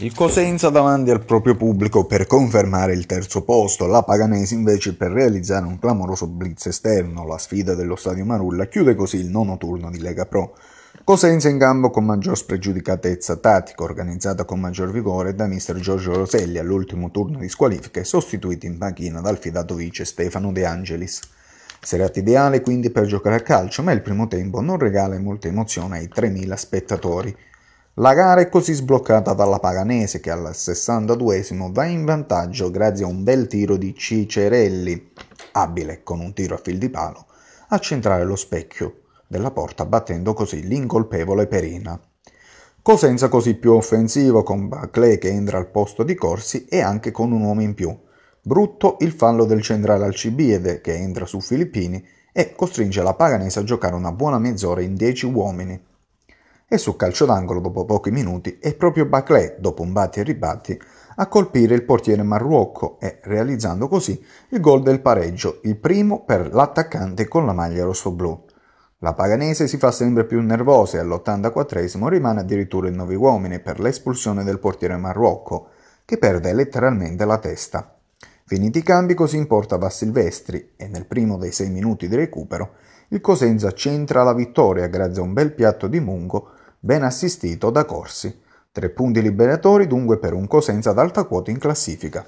Il Cosenza davanti al proprio pubblico per confermare il terzo posto, la Paganese invece per realizzare un clamoroso blitz esterno, la sfida dello Stadio Marulla chiude così il nono turno di Lega Pro. Cosenza in gambo con maggior spregiudicatezza tattica, organizzata con maggior vigore da mister Giorgio Roselli all'ultimo turno di squalifica e sostituito in panchina dal fidato vice Stefano De Angelis. Serata ideale quindi per giocare a calcio, ma il primo tempo non regala molta emozione ai 3.000 spettatori. La gara è così sbloccata dalla Paganese che al 62esimo va in vantaggio grazie a un bel tiro di Cicerelli, abile con un tiro a fil di palo, a centrare lo specchio della porta battendo così l'incolpevole Perina. Cosenza così più offensivo con Baclé che entra al posto di Corsi e anche con un uomo in più. Brutto il fallo del centrale Alcibiede che entra su Filippini e costringe la Paganese a giocare una buona mezz'ora in 10 uomini e su calcio d'angolo dopo pochi minuti è proprio Baclé, dopo un batti e ribatti, a colpire il portiere Marruocco e realizzando così il gol del pareggio, il primo per l'attaccante con la maglia rossoblù. La Paganese si fa sempre più nervosa e all'84esimo rimane addirittura in 9 uomini per l'espulsione del portiere Marruocco, che perde letteralmente la testa. Finiti i cambi così in porta va Silvestri e nel primo dei 6 minuti di recupero il Cosenza centra la vittoria grazie a un bel piatto di Mungo ben assistito da Corsi. Tre punti liberatori dunque per un Cosenza ad alta quota in classifica.